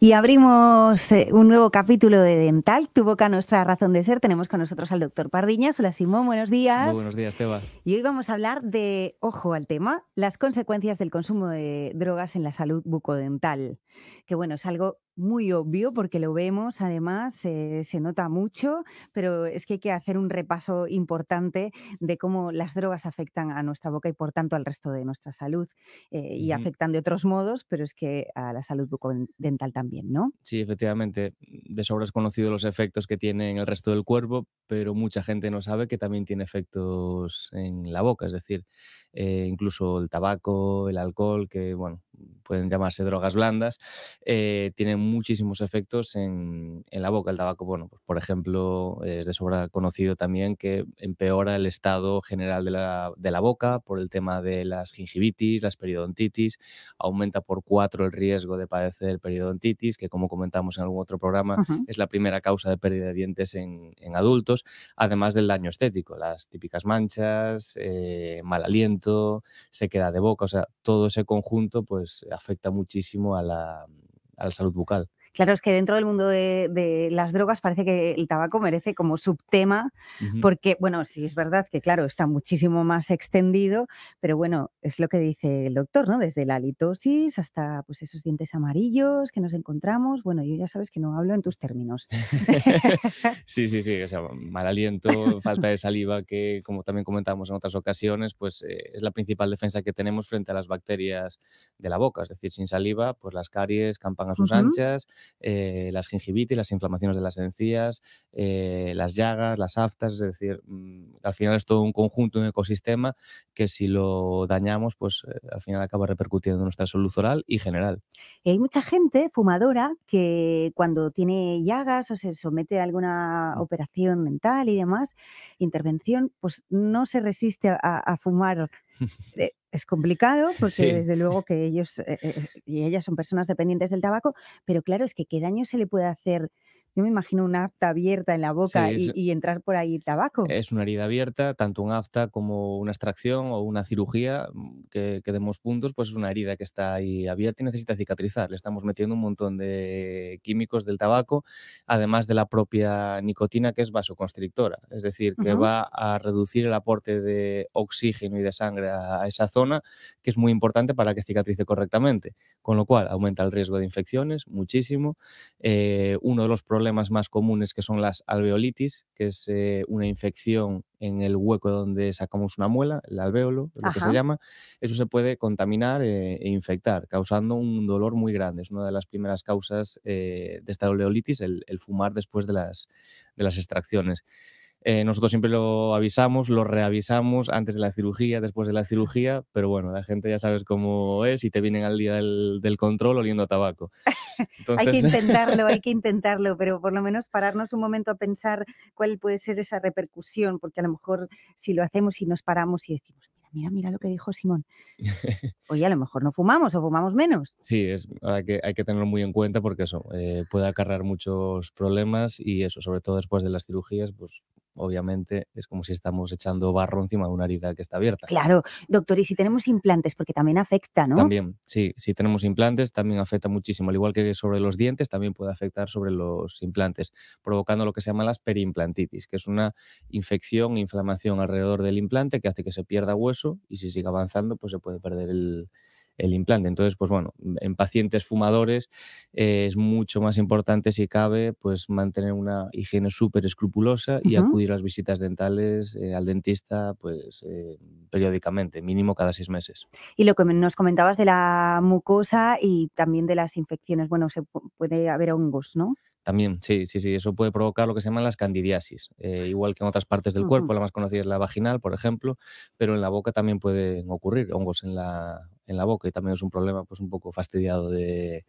Y abrimos eh, un nuevo capítulo de Dental, tu boca, nuestra razón de ser. Tenemos con nosotros al doctor Pardiñas. Hola Simón, buenos días. buenos días, Teba. Y hoy vamos a hablar de, ojo al tema, las consecuencias del consumo de drogas en la salud bucodental que bueno, es algo muy obvio porque lo vemos, además se nota mucho, pero es que hay que hacer un repaso importante de cómo las drogas afectan a nuestra boca y por tanto al resto de nuestra salud eh, y afectan de otros modos, pero es que a la salud bucodental también, ¿no? Sí, efectivamente, de sobra es conocido los efectos que tiene en el resto del cuerpo, pero mucha gente no sabe que también tiene efectos en la boca, es decir, eh, incluso el tabaco, el alcohol, que bueno, pueden llamarse drogas blandas, eh, tienen muchísimos efectos en, la boca. El tabaco, bueno, pues, por ejemplo, es de sobra conocido también que empeora el estado general de la, boca por el tema de las gingivitis, las periodontitis, aumenta por cuatro el riesgo de padecer periodontitis, que como comentamos en algún otro programa, es la primera causa de pérdida de dientes en, adultos, además del daño estético, las típicas manchas, eh, mal aliento, se queda de boca, o sea, todo ese conjunto pues afecta muchísimo a la salud bucal. Claro, es que dentro del mundo de, las drogas parece que el tabaco merece como subtema, porque, bueno, sí es verdad que, claro, está muchísimo más extendido, pero bueno, es lo que dice el doctor, ¿no? Desde la litosis hasta pues esos dientes amarillos que nos encontramos. Bueno, yo ya sabes que no hablo en tus términos. sí, sí, sí, o sea, mal aliento, falta de saliva, que como también comentábamos en otras ocasiones, pues eh, es la principal defensa que tenemos frente a las bacterias de la boca, es decir, sin saliva, pues las caries campan a sus anchas eh, las gingivitis, las inflamaciones de las encías, eh, las llagas, las aftas, es decir, mm, al final es todo un conjunto, un ecosistema que si lo dañamos, pues eh, al final acaba repercutiendo en nuestra salud oral y general. hay mucha gente fumadora que cuando tiene llagas o se somete a alguna mm. operación mental y demás, intervención, pues no se resiste a, a fumar. es complicado porque desde luego que ellos eh, eh, eh, y ellas son personas dependientes del tabaco, pero claro, es que qué daño se le puede hacer yo me imagino una afta abierta en la boca y, entrar por ahí tabaco. Es una herida abierta, tanto un afta como una extracción o una cirugía mm, que, demos puntos, pues es una herida que está ahí abierta y necesita cicatrizar. Le estamos metiendo un montón de químicos del tabaco, además de la propia nicotina que es vasoconstrictora, es decir, que va a reducir el aporte de oxígeno y de sangre a esa zona, que es muy importante para que cicatrice correctamente, con lo cual aumenta el riesgo de infecciones muchísimo. Eh, uno de los problemas problemas más comunes que son las alveolitis, que es eh, una infección en el hueco donde sacamos una muela, el alvéolo, lo que se llama, eso se puede contaminar eh, e infectar, causando un dolor muy grande. Es una de las primeras causas eh, de esta alveolitis, el, el, fumar después de las, de las extracciones. Eh, nosotros siempre lo avisamos, lo reavisamos antes de la cirugía, después de la cirugía, pero bueno, la gente ya sabes cómo es y te vienen al día del, control oliendo a tabaco. hay que intentarlo, hay que intentarlo, pero por lo menos pararnos un momento a pensar cuál puede ser esa repercusión, porque a lo mejor si lo hacemos y nos paramos y decimos, mira, mira lo que dijo Simón. Oye, a lo mejor no fumamos o fumamos menos. Sí, es, hay, que, hay que tenerlo muy en cuenta porque eso eh, puede acarrar muchos problemas y eso, sobre todo después de las cirugías, pues obviamente es como si estamos echando barro encima de una herida que está abierta. Claro, doctor, y si tenemos implantes, porque también afecta, ¿no? También, sí, si tenemos implantes también afecta muchísimo, al igual que sobre los dientes, también puede afectar sobre los implantes, provocando lo que se llama las perimplantitis, que es una infección, inflamación alrededor del implante que hace que se pierda hueso y si sigue avanzando, pues se puede perder el, el implante. Entonces, pues bueno, en pacientes fumadores eh, es mucho más importante, si cabe, pues mantener una higiene súper escrupulosa y acudir a las visitas dentales eh, al dentista, pues eh, periódicamente, mínimo cada seis meses. Y lo que nos comentabas de la mucosa y también de las infecciones, bueno, se puede haber hongos, ¿no? También, sí, sí, sí, eso puede provocar lo que se llama las candidiasis, ah. igual que en otras partes del cuerpo, la más conocida es la vaginal, por ejemplo, pero en la boca también pueden ocurrir hongos en la, en la boca y también es un problema pues un poco fastidiado de...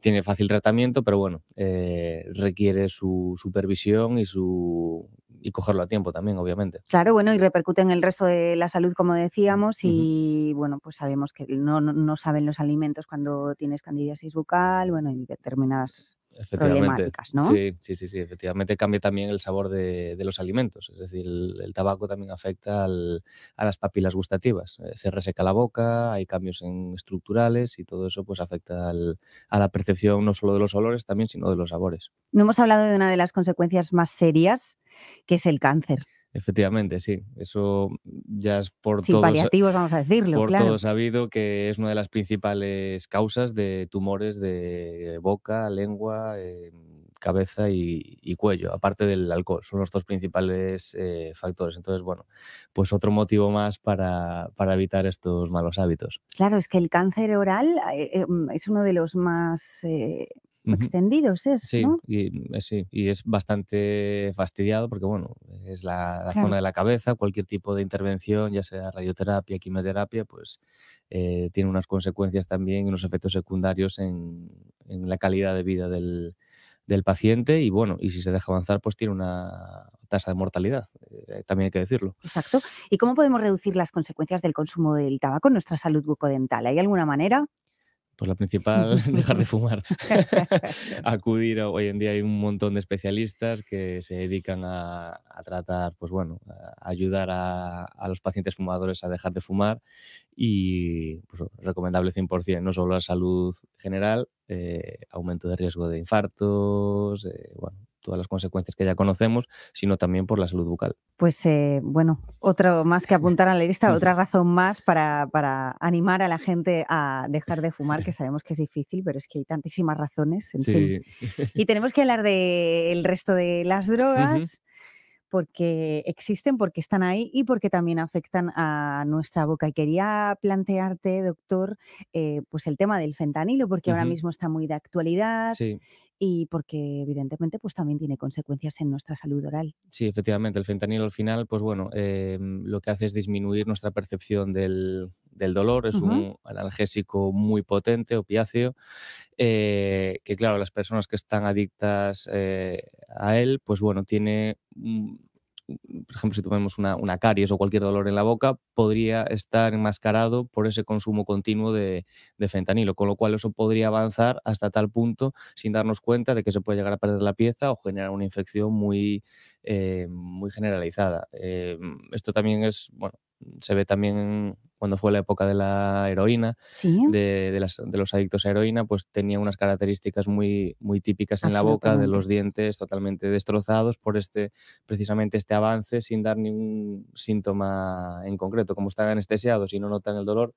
Tiene fácil tratamiento, pero bueno, eh, requiere su supervisión y, su, y cogerlo a tiempo también, obviamente. Claro, bueno, y repercute en el resto de la salud, como decíamos, y bueno, pues sabemos que no, no, saben los alimentos cuando tienes candidiasis bucal, bueno, y determinadas Sí, sí, sí, efectivamente cambia también el sabor de, los alimentos, es decir, el, tabaco también afecta al, a las papilas gustativas, eh, se reseca la boca, hay cambios en estructurales y todo eso pues afecta al, a la percepción no solo de los olores también, sino de los sabores. No hemos hablado de una de las consecuencias más serias, que es el cáncer. Efectivamente, sí. Eso ya es por Sin paliativos, vamos a decirlo. Por todo sabido que es una de las principales causas de tumores de boca, lengua, eh, cabeza y, cuello, aparte del alcohol. Son los dos principales eh, factores. Entonces, bueno, pues otro motivo más para, evitar estos malos hábitos. Claro, es que el cáncer oral eh, mm, es uno de los más extendidos es, sí, Y, eh, sí, y es bastante fastidiado porque, bueno, es la, zona de la cabeza, cualquier tipo de intervención, ya sea radioterapia, quimioterapia, pues eh, tiene unas consecuencias también y unos efectos secundarios en, la calidad de vida del, del paciente y bueno, y si se deja avanzar, pues tiene una tasa de mortalidad, eh, también hay que decirlo. Exacto. ¿Y cómo podemos reducir las consecuencias del consumo del tabaco en nuestra salud bucodental? ¿Hay alguna manera? Pues la principal, dejar de fumar. Acudir, hoy en día hay un montón de especialistas que se dedican a, tratar, pues bueno, a ayudar a, los pacientes fumadores a dejar de fumar y pues, recomendable 100%, no solo a salud general, eh, aumento de riesgo de infartos, eh, bueno, todas las consecuencias que ya conocemos, sino también por la salud bucal. Pues eh, bueno, otro más que apuntar a la lista, otra razón más para, animar a la gente a dejar de fumar, que sabemos que es difícil, pero es que hay tantísimas razones. sí. Y tenemos que hablar del resto de las drogas. porque existen, porque están ahí y porque también afectan a nuestra boca. Y quería plantearte, doctor, eh, pues el tema del fentanilo, porque ahora mismo está muy de actualidad. Sí y porque evidentemente pues también tiene consecuencias en nuestra salud oral. Sí, efectivamente, el fentanil al final, pues bueno, em, lo que hace es disminuir nuestra percepción del, dolor, es un analgésico muy potente, opiáceo, eh, que claro, las personas que están adictas eh, a él, pues bueno, tiene por ejemplo, si tomamos una, caries o cualquier dolor en la boca, podría estar enmascarado por ese consumo continuo de, fentanilo, con lo cual eso podría avanzar hasta tal punto sin darnos cuenta de que se puede llegar a perder la pieza o generar una infección muy, eh, muy generalizada. Eh, esto también es, bueno, se ve también cuando fue la época de la heroína, de, los adictos a heroína, pues tenía unas características muy, muy típicas en la boca, de los dientes totalmente destrozados por este, precisamente este avance sin dar ningún síntoma en concreto. Como están anestesiados y no notan el dolor,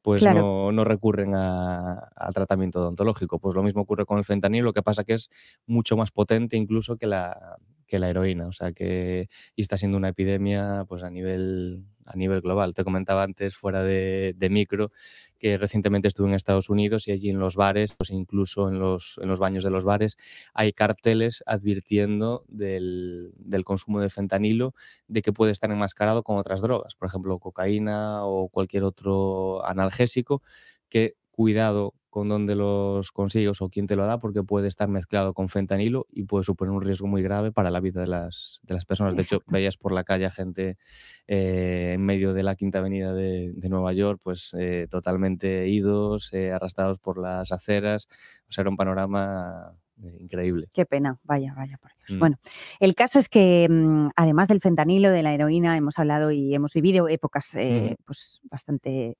pues no, recurren al tratamiento odontológico. Pues lo mismo ocurre con el fentanil, lo que pasa que es mucho más potente incluso que la, la heroína, o sea que está siendo una epidemia pues a nivel a nivel global. Te comentaba antes, fuera de, de, micro, que recientemente estuve en Estados Unidos y allí en los bares, pues incluso en los, en los baños de los bares, hay carteles advirtiendo del, del consumo de fentanilo, de que puede estar enmascarado con otras drogas, por ejemplo, cocaína o cualquier otro analgésico, que cuidado con dónde los consigues o quién te lo da, porque puede estar mezclado con fentanilo y puede suponer un riesgo muy grave para la vida de las, personas. De hecho, veías por la calle a gente eh, en medio de la Quinta Avenida de, Nueva York, pues eh, totalmente idos, eh, arrastrados por las aceras. O sea, era un panorama increíble. Qué pena, vaya, vaya, por Dios. Mm. Bueno, el caso es que mm, además del fentanilo, de la heroína, hemos hablado y hemos vivido épocas pues bastante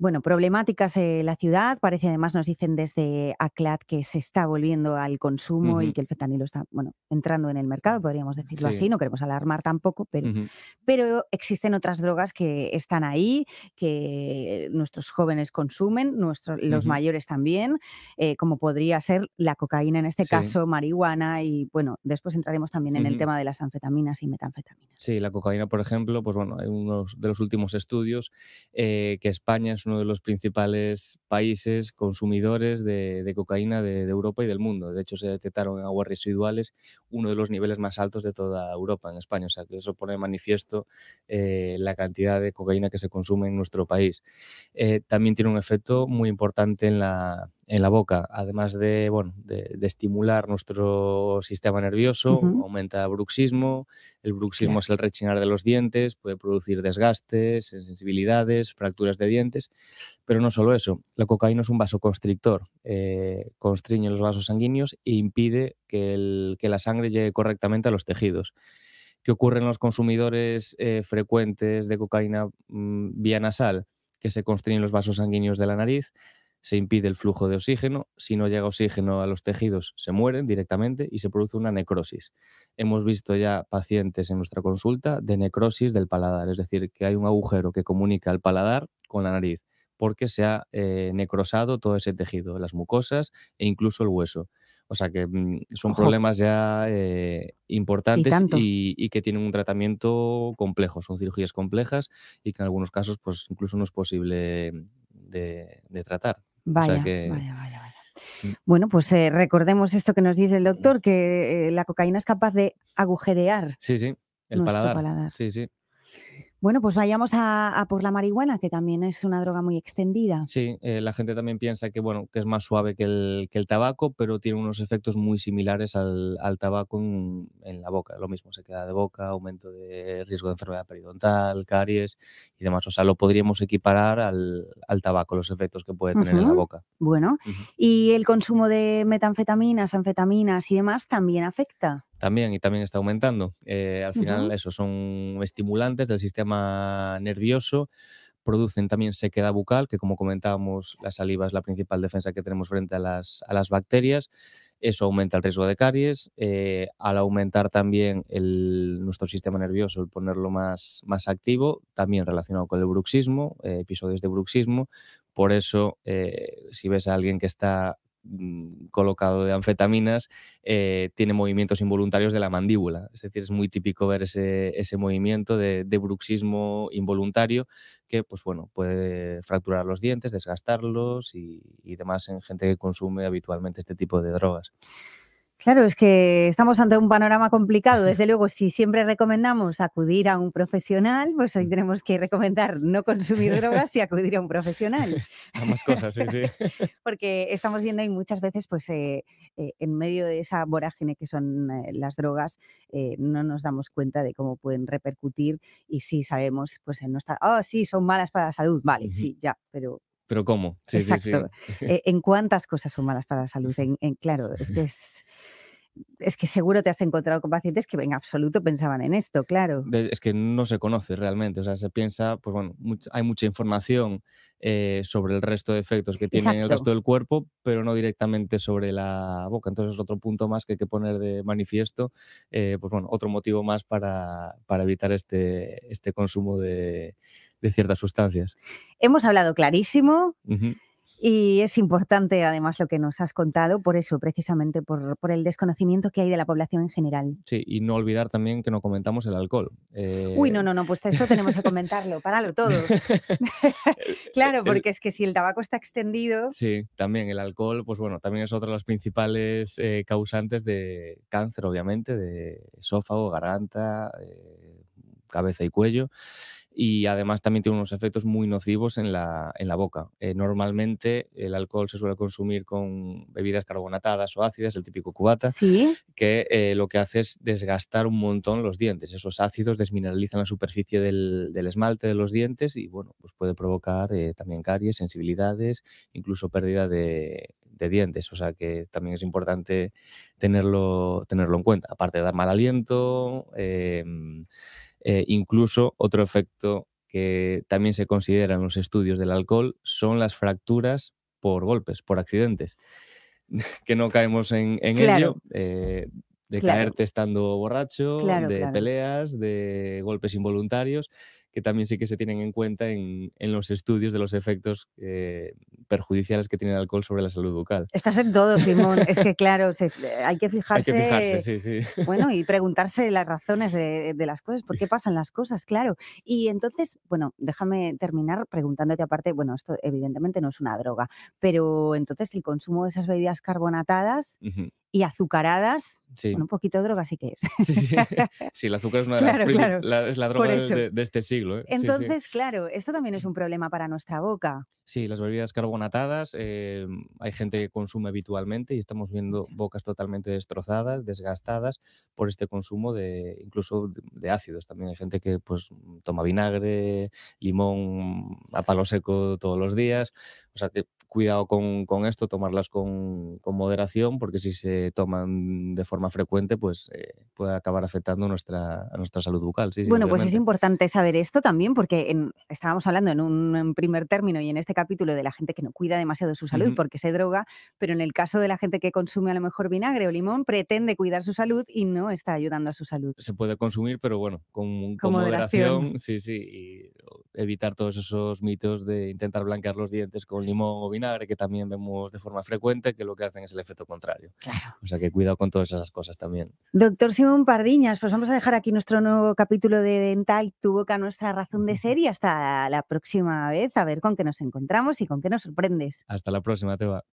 bueno, problemáticas en la ciudad. Parece además, nos dicen desde ACLAT que se está volviendo al consumo y que el fentanilo está bueno, entrando en el mercado, podríamos decirlo así. No queremos alarmar tampoco, pero, existen otras drogas que están ahí, que nuestros jóvenes consumen, nuestros, los mayores también, eh, como podría ser la cocaína en este caso, marihuana y bueno, después entraremos también en el tema de las anfetaminas y metanfetaminas. Sí, la cocaína, por ejemplo, pues bueno, hay uno de los últimos estudios eh, que España es uno de los principales países consumidores de, cocaína de, Europa y del mundo. De hecho, se detectaron en aguas residuales uno de los niveles más altos de toda Europa, en España. O sea, que eso pone manifiesto eh, la cantidad de cocaína que se consume en nuestro país. Eh, también tiene un efecto muy importante en la, en la boca, además de, estimular nuestro sistema nervioso, aumenta el bruxismo. El bruxismo es el rechinar de los dientes, puede producir desgastes, sensibilidades, fracturas de dientes. Pero no solo eso, la cocaína es un vasoconstrictor, eh, constriñe los vasos sanguíneos e impide que, el, la sangre llegue correctamente a los tejidos ocurre en los consumidores eh, frecuentes de cocaína mm, vía nasal, que se constriñen los vasos sanguíneos de la nariz, se impide el flujo de oxígeno, si no llega oxígeno a los tejidos se mueren directamente y se produce una necrosis. Hemos visto ya pacientes en nuestra consulta de necrosis del paladar, es decir, que hay un agujero que comunica el paladar con la nariz porque se ha eh, necrosado todo ese tejido, las mucosas e incluso el hueso. O sea que mm, son problemas ya eh, importantes ¿Y, que tienen un tratamiento complejo, son cirugías complejas y que en algunos casos pues incluso no es posible de tratar. Vaya, vaya, vaya. Mm. Bueno, pues eh, recordemos esto que nos dice el mm. doctor, que eh, la cocaína es capaz de agujerear. Sí, sí, el paladar. Sí, sí. Bueno, pues vayamos a, por la marihuana, que también es una droga muy extendida. Sí, eh, la gente también piensa que, bueno, que es más suave que el, tabaco, pero tiene unos efectos muy similares al, tabaco en, la boca. Lo mismo, se queda de boca, aumento de riesgo de enfermedad periodontal, caries y demás. O sea, lo podríamos equiparar al, tabaco, los efectos que puede tener en la boca. Bueno, y el consumo de metanfetaminas, anfetaminas y demás también afecta también y también está aumentando. Eh, al final, eso son estimulantes del sistema nervioso. Producen también sequedad bucal, que como comentábamos, la saliva es la principal defensa que tenemos frente a las, a las bacterias. Eso aumenta el riesgo de caries. Eh, al aumentar también el, nuestro sistema nervioso, el ponerlo más, más activo, también relacionado con el bruxismo, eh, episodios de bruxismo. Por eso, si ves a alguien que está Mm, colocado de anfetaminas, eh, tiene movimientos involuntarios de la mandíbula. Es decir, es muy típico ver ese, movimiento de, bruxismo involuntario que, pues bueno, puede fracturar los dientes, desgastarlos y demás en gente que consume habitualmente este tipo de drogas. Claro, es que estamos ante un panorama complicado. Desde luego, si siempre recomendamos acudir a un profesional, pues hoy tenemos que recomendar no consumir drogas y acudir a un profesional. Ambas cosas, sí, sí. Porque estamos viendo y muchas veces, pues eh, eh, en medio de esa vorágine que son eh, las drogas, no nos damos cuenta de cómo pueden repercutir y sí sabemos, pues en nuestra, oh sí, son malas para la salud, vale, sí, ya, pero pero ¿cómo? Exacto. Eh, ¿En cuántas cosas son malas para la salud? En, claro, es que seguro te has encontrado con pacientes que en absoluto pensaban en esto, claro. Es que no se conoce realmente, o sea, se piensa, pues bueno, hay mucha información eh, sobre el resto de efectos que tiene el resto del cuerpo, pero no directamente sobre la boca. Entonces es otro punto más que hay que poner de manifiesto, eh, pues bueno, otro motivo más para, para evitar este, este consumo de, de ciertas sustancias. Hemos hablado clarísimo. Y es importante además lo que nos has contado, por eso, precisamente por, por, el desconocimiento que hay de la población en general. Sí, y no olvidar también que no comentamos el alcohol. Eh, Uy, no, no, no, pues eso tenemos que comentarlo, páralo todos claro, porque es que si el tabaco está extendido. Sí, también el alcohol, pues bueno, también es otra de las principales eh, causantes de cáncer, obviamente, de esófago, garganta, eh, cabeza y cuello y además también tiene unos efectos muy nocivos en la, boca. Eh, normalmente el alcohol se suele consumir con bebidas carbonatadas o ácidas, el típico cubata, que eh, lo que hace es desgastar un montón los dientes. Esos ácidos desmineralizan la superficie del, esmalte de los dientes y bueno, pues puede provocar eh, también caries, sensibilidades, incluso pérdida de, dientes, o sea que también es importante tenerlo, tenerlo en cuenta, aparte de dar mal aliento, em, eh, incluso otro efecto que también se considera en los estudios del alcohol son las fracturas por golpes, por accidentes. que no caemos en, ello. Eh, de caerte estando borracho, de peleas, de golpes involuntarios que también sí que se tienen en cuenta en, en los estudios de los efectos eh, perjudiciales que tiene el alcohol sobre la salud bucal. Estás en todo, Simón. es que claro, hay que fijarse. que fijarse, sí, sí. Bueno, y preguntarse las razones de, las cosas, por qué pasan las cosas, claro. Y entonces, bueno, déjame terminar preguntándote aparte, bueno, esto evidentemente no es una droga, pero entonces el consumo de esas bebidas carbonatadas y azucaradas, con un poquito de droga sí que es. Sí, sí. sí el azúcar es una de las es la droga de, este siglo. ¿eh? Entonces, claro, esto también es un problema para nuestra boca. Sí, las bebidas carbonatadas, eh, hay gente que consume habitualmente y estamos viendo bocas totalmente destrozadas, desgastadas por este consumo de incluso de, ácidos. También hay gente que pues toma vinagre, limón a palo seco todos los días. O sea que cuidado con, esto, tomarlas con, moderación, porque si se toman de forma frecuente, pues eh, puede acabar afectando nuestra, nuestra salud bucal. bueno, pues es importante saber esto también, porque estábamos hablando en un primer término y en este capítulo de la gente que no cuida demasiado su salud porque se droga, pero en el caso de la gente que consume a lo mejor vinagre o limón, pretende cuidar su salud y no está ayudando a su salud. Se puede consumir, pero bueno, con, moderación, sí, sí, y evitar todos esos mitos de intentar blanquear los dientes con limón o vinagre que también vemos de forma frecuente, que lo que hacen es el efecto contrario. O sea que cuidado con todas esas cosas también. Doctor Simón Pardiñas, pues vamos a dejar aquí nuestro nuevo capítulo de Dental, tu boca, nuestra razón de ser y hasta la próxima vez, a ver con qué nos encontramos y con qué nos sorprendes. Hasta la próxima, Teba.